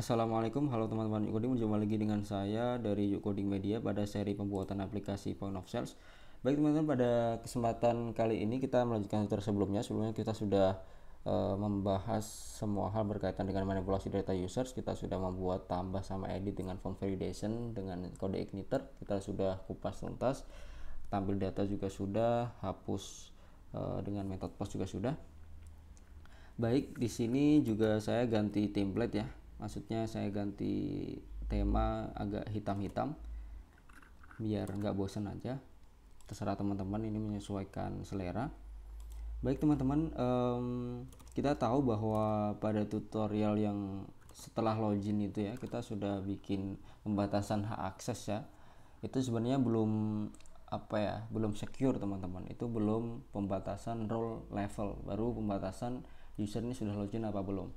Assalamualaikum, halo teman-teman Yukoding, berjumpa lagi dengan saya dari Yukoding Media pada seri pembuatan aplikasi Point of Sales. Baik teman-teman, pada kesempatan kali ini kita melanjutkan tutor sebelumnya. Sebelumnya kita sudah e, membahas semua hal berkaitan dengan manipulasi data users. Kita sudah membuat tambah sama edit dengan form validation dengan kode igniter. Kita sudah kupas tuntas. Tampil data juga sudah, hapus e, dengan metode post juga sudah. Baik, di sini juga saya ganti template ya maksudnya saya ganti tema agak hitam-hitam biar nggak bosen aja terserah teman-teman ini menyesuaikan selera baik teman-teman um, kita tahu bahwa pada tutorial yang setelah login itu ya kita sudah bikin pembatasan hak akses ya itu sebenarnya belum apa ya belum secure teman-teman itu belum pembatasan role level baru pembatasan user ini sudah login apa belum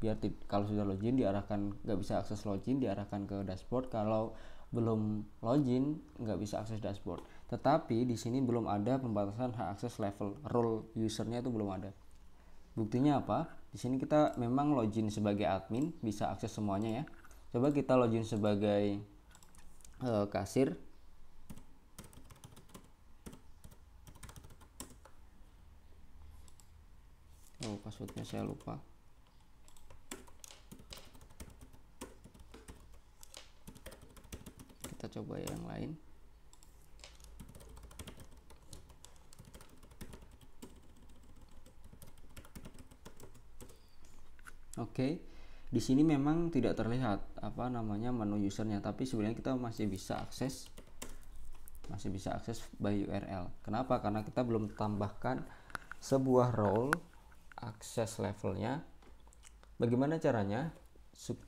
biar tip, kalau sudah login diarahkan nggak bisa akses login diarahkan ke dashboard kalau belum login nggak bisa akses dashboard tetapi di sini belum ada pembatasan hak akses level role usernya itu belum ada buktinya apa di sini kita memang login sebagai admin bisa akses semuanya ya coba kita login sebagai uh, kasir oh passwordnya saya lupa coba yang lain Oke, okay. di sini memang tidak terlihat apa namanya menu usernya, tapi sebenarnya kita masih bisa akses, masih bisa akses by URL. Kenapa? Karena kita belum tambahkan sebuah role akses levelnya. Bagaimana caranya?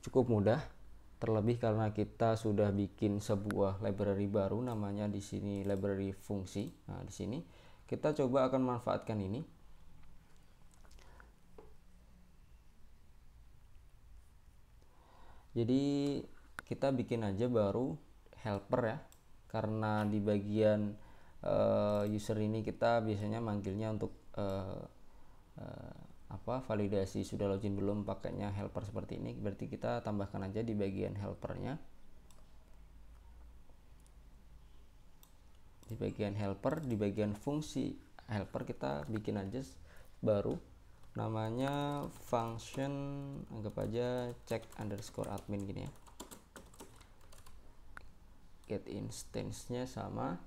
Cukup mudah terlebih karena kita sudah bikin sebuah library baru namanya di sini library fungsi nah di sini kita coba akan manfaatkan ini jadi kita bikin aja baru helper ya karena di bagian uh, user ini kita biasanya manggilnya untuk uh, uh, apa validasi sudah login belum pakainya helper seperti ini berarti kita tambahkan aja di bagian helpernya di bagian helper di bagian fungsi helper kita bikin aja baru namanya function anggap aja check underscore admin gini ya get instance nya sama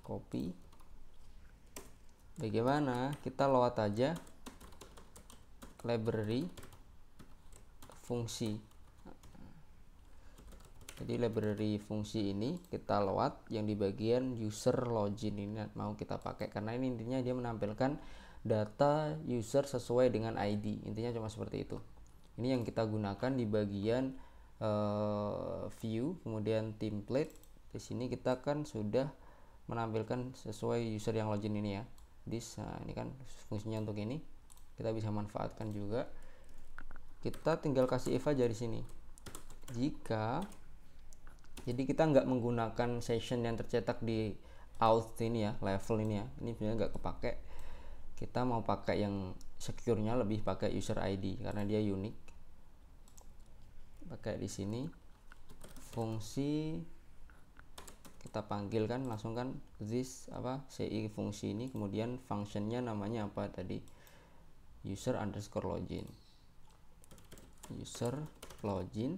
copy bagaimana kita load aja library fungsi jadi library fungsi ini kita lewat yang di bagian user login ini mau kita pakai karena ini intinya dia menampilkan data user sesuai dengan ID intinya cuma seperti itu ini yang kita gunakan di bagian uh, view kemudian template di sini kita kan sudah menampilkan sesuai user yang login ini ya this nah, ini kan fungsinya untuk ini kita bisa manfaatkan juga kita tinggal kasih if aja di sini jika jadi kita nggak menggunakan session yang tercetak di out ini ya level ini ya ini sebenarnya nggak kepake kita mau pakai yang secure lebih pakai user ID karena dia unik pakai di sini fungsi kita panggil kan langsung kan this apa ci fungsi ini kemudian functionnya namanya apa tadi user underscore login user login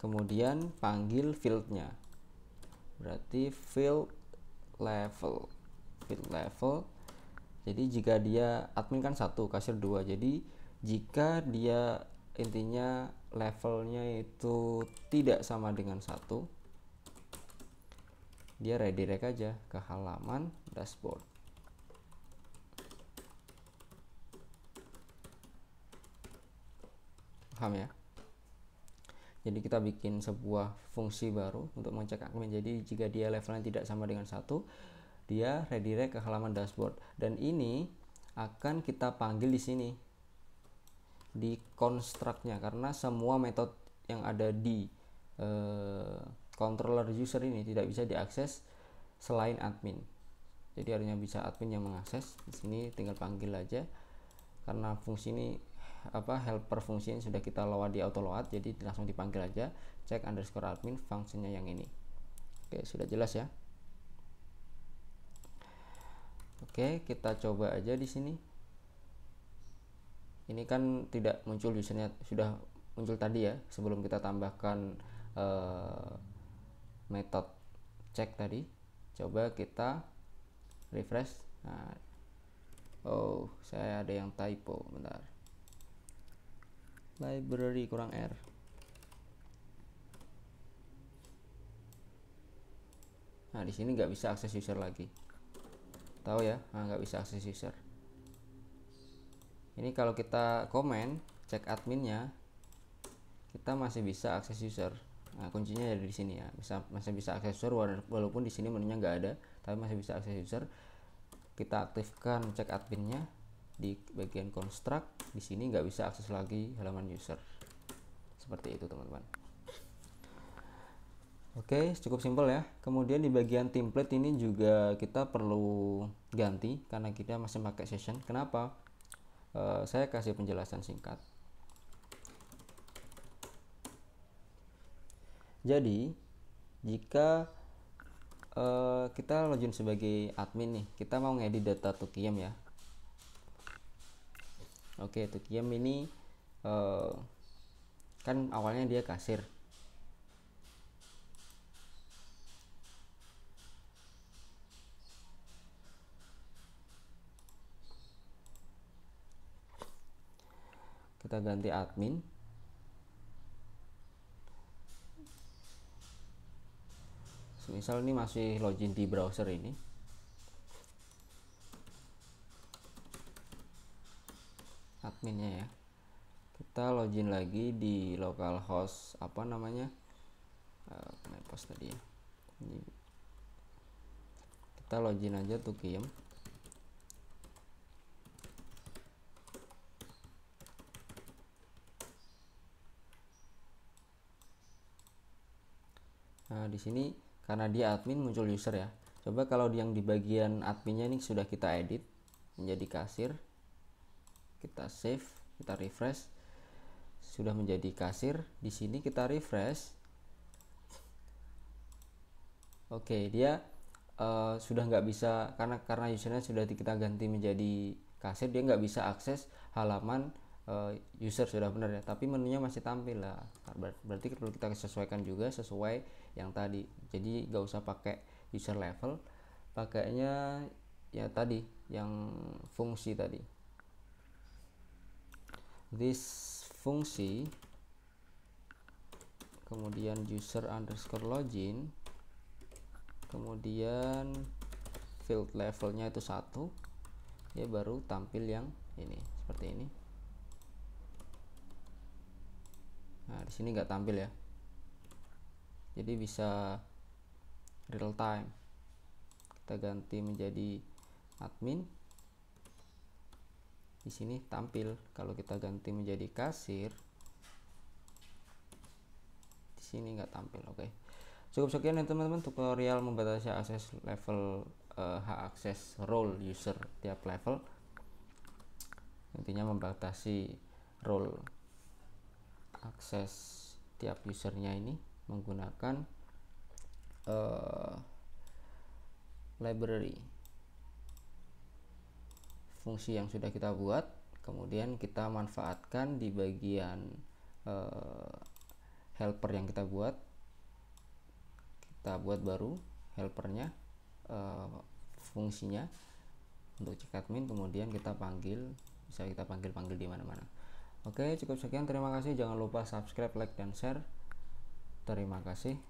kemudian panggil fieldnya berarti field level field level jadi jika dia admin kan satu kasir dua jadi jika dia intinya levelnya itu tidak sama dengan satu dia redirect aja ke halaman dashboard paham ya jadi kita bikin sebuah fungsi baru untuk mengecek admin jadi jika dia levelnya tidak sama dengan satu dia redirect ke halaman dashboard dan ini akan kita panggil di sini di konstruknya karena semua metode yang ada di eh, controller user ini tidak bisa diakses selain admin jadi harusnya bisa admin yang mengakses di sini tinggal panggil aja karena fungsi ini apa helper fungsinya sudah kita load di auto load jadi langsung dipanggil aja cek underscore admin fungsinya yang ini oke sudah jelas ya oke kita coba aja di sini ini kan tidak muncul usernya sudah muncul tadi ya sebelum kita tambahkan uh, eh, metode cek tadi coba kita refresh nah, oh saya ada yang typo bentar library kurang R nah di sini nggak bisa akses user lagi tahu ya nah, nggak nah, bisa akses user ini kalau kita komen cek adminnya kita masih bisa akses user nah kuncinya ada di sini ya bisa masih bisa akses user walaupun di sini menunya nggak ada tapi masih bisa akses user kita aktifkan cek adminnya di bagian construct di sini nggak bisa akses lagi halaman user seperti itu teman-teman Oke cukup simpel ya kemudian di bagian template ini juga kita perlu ganti karena kita masih pakai session kenapa e, saya kasih penjelasan singkat jadi jika e, kita login sebagai admin nih kita mau ngedit data tukiem ya Oke, Tukiem ini uh, eh, kan awalnya dia kasir. Kita ganti admin. Misal ini masih login di browser ini. adminnya ya kita login lagi di localhost apa namanya uh, post tadi ya ini kita login aja tuh game Nah, di sini karena dia admin muncul user ya. Coba kalau yang di bagian adminnya ini sudah kita edit menjadi kasir kita save kita refresh sudah menjadi kasir di sini kita refresh oke okay, dia uh, sudah nggak bisa karena karena usernya sudah kita ganti menjadi kasir dia nggak bisa akses halaman uh, user sudah benar ya tapi menunya masih tampil lah berarti perlu kita sesuaikan juga sesuai yang tadi jadi nggak usah pakai user level pakainya ya tadi yang fungsi tadi this fungsi kemudian user underscore login kemudian field levelnya itu satu dia baru tampil yang ini seperti ini nah di sini nggak tampil ya jadi bisa real time kita ganti menjadi admin di sini tampil kalau kita ganti menjadi kasir di sini nggak tampil oke okay. cukup sekian ya teman-teman tutorial membatasi akses level uh, hak akses role user tiap level intinya membatasi role akses tiap usernya ini menggunakan uh, library fungsi yang sudah kita buat kemudian kita manfaatkan di bagian uh, helper yang kita buat kita buat baru helpernya uh, fungsinya untuk cek admin kemudian kita panggil bisa kita panggil panggil di mana-mana oke cukup sekian terima kasih jangan lupa subscribe like dan share terima kasih